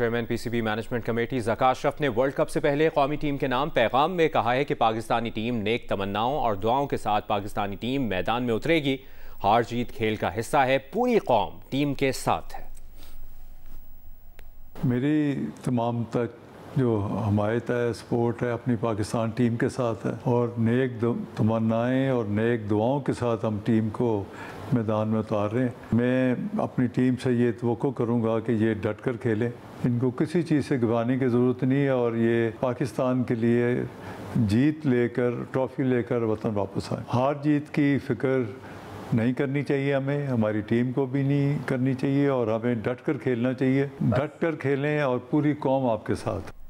chairman PCB management committee जका अशरफ ने world cup से पहले कौमी टीम के नाम पैगाम में कहा है कि पाकिस्तानी टीम नेक तमन्नाओं और दुआओं के साथ पाकिस्तानी टीम मैदान में उतरेगी हार जीत खेल का हिस्सा है पूरी कौम टीम के साथ है मेरी तमाम तक जो हमायत है सपोर्ट है अपनी पाकिस्तान टीम के साथ है और नेक तमन्नाएँ और नेक दुआओं के साथ हम टीम को मैदान में उतार रहे हैं मैं अपनी टीम से ये तो करूँगा कि ये डट कर खेलें इनको किसी चीज़ से घबराने की ज़रूरत नहीं है और ये पाकिस्तान के लिए जीत लेकर ट्रॉफी लेकर वतन वापस आए हार जीत की फिक्र नहीं करनी चाहिए हमें हमारी टीम को भी नहीं करनी चाहिए और हमें डट कर खेलना चाहिए डट कर खेलें और पूरी कौम आपके साथ